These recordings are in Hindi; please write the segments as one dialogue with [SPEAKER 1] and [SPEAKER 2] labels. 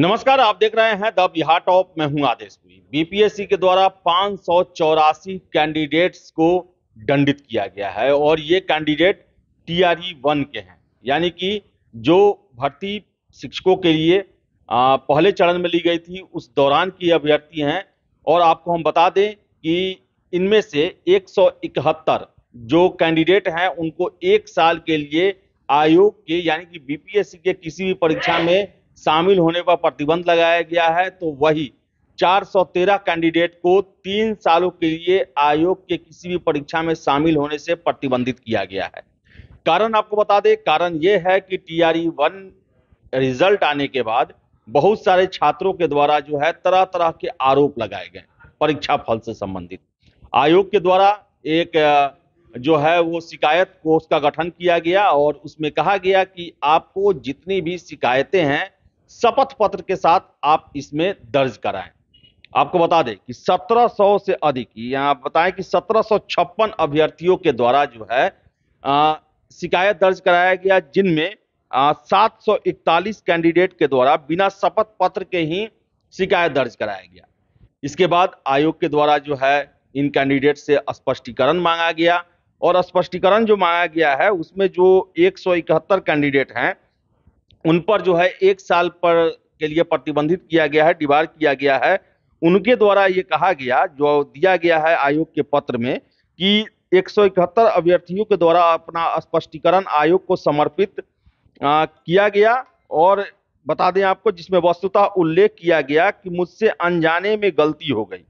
[SPEAKER 1] नमस्कार आप देख रहे हैं द बिहार टॉप मैं हूं आदेश पुरी बीपीएससी के द्वारा चौरासी कैंडिडेट्स को दंडित किया गया है और ये कैंडिडेट टीआरई e वन के हैं यानी कि जो भर्ती शिक्षकों के लिए आ, पहले चरण में ली गई थी उस दौरान की अभ्यर्थी हैं और आपको हम बता दें कि इनमें से इकहत्तर जो कैंडिडेट हैं उनको एक साल के लिए आयोग के यानी कि बीपीएससी के किसी भी परीक्षा में शामिल होने पर प्रतिबंध लगाया गया है तो वही 413 कैंडिडेट को तीन सालों के लिए आयोग के किसी भी परीक्षा में शामिल होने से प्रतिबंधित किया गया है कारण आपको बता दें कारण यह है कि टी वन रिजल्ट आने के बाद बहुत सारे छात्रों के द्वारा जो है तरह तरह के आरोप लगाए गए परीक्षा फल से संबंधित आयोग के द्वारा एक जो है वो शिकायत कोष का गठन किया गया और उसमें कहा गया कि आपको जितनी भी शिकायतें हैं शपथ पत्र के साथ आप इसमें दर्ज कराएं आपको बता दें कि 1700 से अधिक यहाँ आप बताएं कि सत्रह अभ्यर्थियों के द्वारा जो है आ, शिकायत दर्ज कराया गया जिनमें सात सौ इकतालीस कैंडिडेट के द्वारा बिना शपथ पत्र के ही शिकायत दर्ज कराया गया इसके बाद आयोग के द्वारा जो है इन कैंडिडेट से स्पष्टीकरण मांगा गया और स्पष्टीकरण जो मांगा गया है उसमें जो इकहत्तर कैंडिडेट हैं उन पर जो है एक साल पर के लिए प्रतिबंधित किया गया है डिबार किया गया है उनके द्वारा ये कहा गया जो दिया गया है आयोग के पत्र में कि एक अभ्यर्थियों के द्वारा अपना स्पष्टीकरण आयोग को समर्पित आ, किया गया और बता दें आपको जिसमें वस्तुतः उल्लेख किया गया कि मुझसे अनजाने में गलती हो गई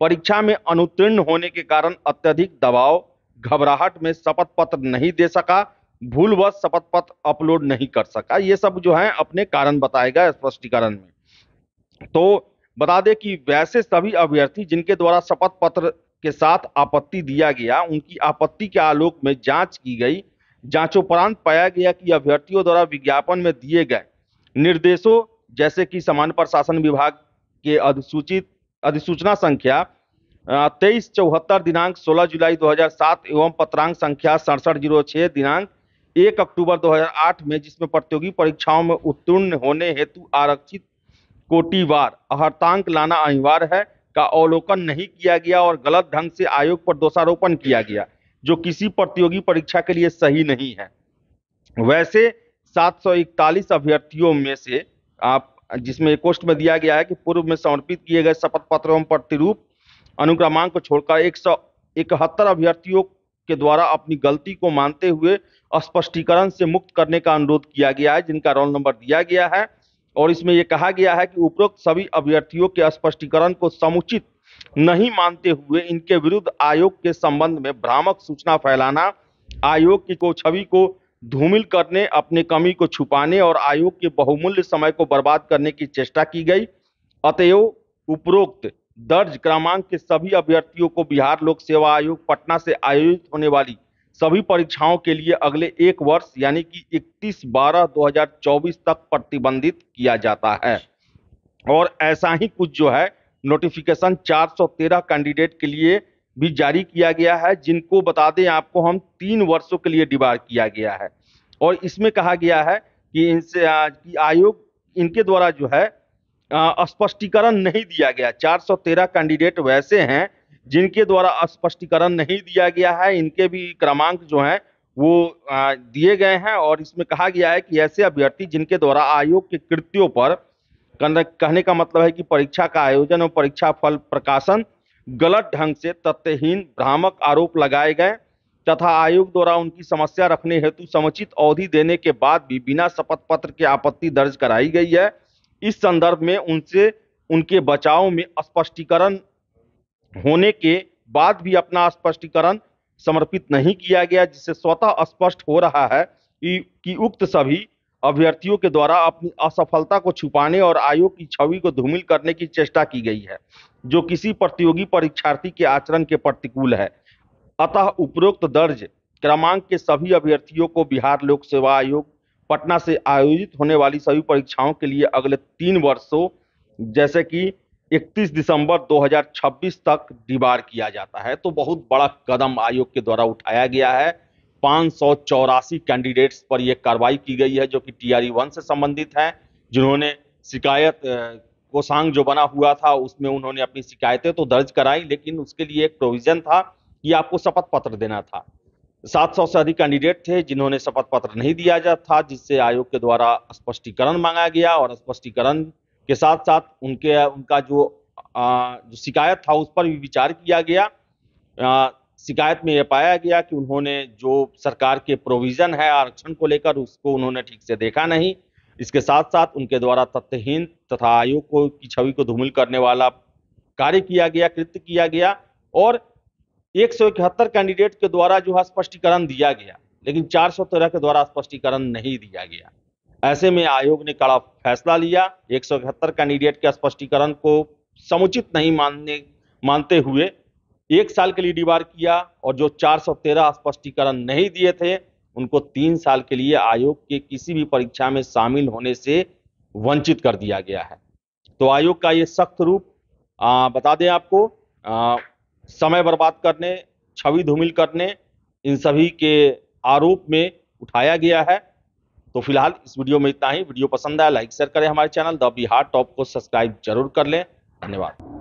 [SPEAKER 1] परीक्षा में अनुत्तीर्ण होने के कारण अत्यधिक दबाव घबराहट में शपथ पत्र नहीं दे सका भूलवश शपथ पत्र अपलोड नहीं कर सका ये सब जो है अपने कारण बताएगा स्पष्टीकरण में तो बता दें कि वैसे सभी अभ्यर्थी जिनके द्वारा शपथ पत्र के साथ आपत्ति दिया गया उनकी आपत्ति के आलोक में जांच की गई जांचोपरांत पाया गया कि अभ्यर्थियों द्वारा विज्ञापन में दिए गए निर्देशों जैसे कि समान प्रशासन विभाग के अधिसूचित अधिसूचना संख्या तेईस चौहत्तर दिनांक 16 जुलाई 2007 एवं पत्रांक संख्या सड़सठ जीरो दिनांक एक अक्टूबर 2008 में जिसमें प्रतियोगी परीक्षाओं में उत्तीर्ण होने हेतु आरक्षित कोटिवार अहर्तांक लाना अनिवार्य है का अवलोकन नहीं किया गया और गलत ढंग से आयोग पर दोषारोपण किया गया जो किसी प्रतियोगी परीक्षा के लिए सही नहीं है वैसे 741 अभ्यर्थियों में से आप जिसमें एक कोष्ट में दिया गया है कि पूर्व में समर्पित किए गए शपथ पत्रों एवं प्रतिरूप अनुक्रमांक को छोड़कर एक अभ्यर्थियों के द्वारा अपनी गलती को मानते हुए स्पष्टीकरण से मुक्त करने का अनुरोध किया गया है जिनका रोल नंबर दिया गया है और इसमें यह कहा गया है कि उपरोक्त सभी अभ्यर्थियों के स्पष्टीकरण को समुचित नहीं मानते हुए इनके विरुद्ध आयोग के संबंध में भ्रामक सूचना फैलाना आयोग की को छवि को धूमिल करने अपने कमी को छुपाने और आयोग के बहुमूल्य समय को बर्बाद करने की चेष्टा की गई अतएव उपरोक्त दर्ज क्रमांक के सभी अभ्यर्थियों को बिहार लोक सेवा आयोग पटना से आयोजित होने वाली सभी परीक्षाओं के लिए अगले एक वर्ष यानी कि 31 बारह 2024 तक प्रतिबंधित किया जाता है और ऐसा ही कुछ जो है नोटिफिकेशन 413 कैंडिडेट के लिए भी जारी किया गया है जिनको बता दें आपको हम तीन वर्षों के लिए डिबार किया गया है और इसमें कहा गया है कि इनसे कि आयोग इनके द्वारा जो है स्पष्टीकरण नहीं दिया गया 413 कैंडिडेट वैसे हैं जिनके द्वारा स्पष्टीकरण नहीं दिया गया है इनके भी क्रमांक जो हैं वो दिए गए हैं और इसमें कहा गया है कि ऐसे अभ्यर्थी जिनके द्वारा आयोग के कृत्यों पर कहने का मतलब है कि परीक्षा का आयोजन और परीक्षा फल प्रकाशन गलत ढंग से तथ्यहीन भ्रामक आरोप लगाए गए तथा आयोग द्वारा उनकी समस्या रखने हेतु समुचित अवधि देने के बाद भी बिना शपथ पत्र के आपत्ति दर्ज कराई गई है इस संदर्भ में उनसे उनके बचाव में स्पष्टीकरण होने के बाद भी अपना स्पष्टीकरण समर्पित नहीं किया गया जिससे स्वतः स्पष्ट हो रहा है कि उक्त सभी अभ्यर्थियों के द्वारा अपनी असफलता को छुपाने और आयोग की छवि को धूमिल करने की चेष्टा की गई है जो किसी प्रतियोगी परीक्षार्थी के आचरण के प्रतिकूल है अतः उपरोक्त दर्ज क्रमांक के सभी अभ्यर्थियों को बिहार लोक सेवा आयोग पटना से आयोजित होने वाली सभी परीक्षाओं के लिए अगले तीन वर्षों जैसे कि 31 दिसंबर 2026 तक डिबार किया जाता है तो बहुत बड़ा कदम आयोग के द्वारा उठाया गया है पाँच कैंडिडेट्स पर यह कार्रवाई की गई है जो कि टी वन से संबंधित हैं जिन्होंने शिकायत कोसांग जो बना हुआ था उसमें उन्होंने अपनी शिकायतें तो दर्ज कराई लेकिन उसके लिए एक प्रोविज़न था कि आपको शपथ पत्र देना था 700 से अधिक कैंडिडेट थे जिन्होंने शपथ पत्र नहीं दिया जा था जिससे आयोग के द्वारा स्पष्टीकरण मांगा गया और स्पष्टीकरण के साथ साथ उनके उनका जो आ, जो शिकायत था उस पर भी विचार किया गया आ, शिकायत में यह पाया गया कि उन्होंने जो सरकार के प्रोविज़न है आरक्षण को लेकर उसको उन्होंने ठीक से देखा नहीं इसके साथ साथ उनके द्वारा तथ्यहीन तथा आयोग को की छवि को धूमिल करने वाला कार्य किया गया कृत्य किया गया और एक सौ इकहत्तर कैंडिडेट के द्वारा जो है स्पष्टीकरण दिया गया लेकिन चार सौ तेरह के द्वारा स्पष्टीकरण नहीं दिया गया ऐसे में आयोग ने कड़ा फैसला लिया एक सौ इकहत्तर कैंडिडेट के स्पष्टीकरण को समुचित नहीं मानने मानते हुए एक साल के लिए डिबार किया और जो 413 स्पष्टीकरण नहीं दिए थे उनको तीन साल के लिए आयोग के किसी भी परीक्षा में शामिल होने से वंचित कर दिया गया है तो आयोग का ये सख्त रूप आ, बता दें आपको आ, समय बर्बाद करने छवि धूमिल करने इन सभी के आरोप में उठाया गया है तो फिलहाल इस वीडियो में इतना ही वीडियो पसंद आया लाइक शेयर करें हमारे चैनल द बिहार टॉप को सब्सक्राइब जरूर कर लें धन्यवाद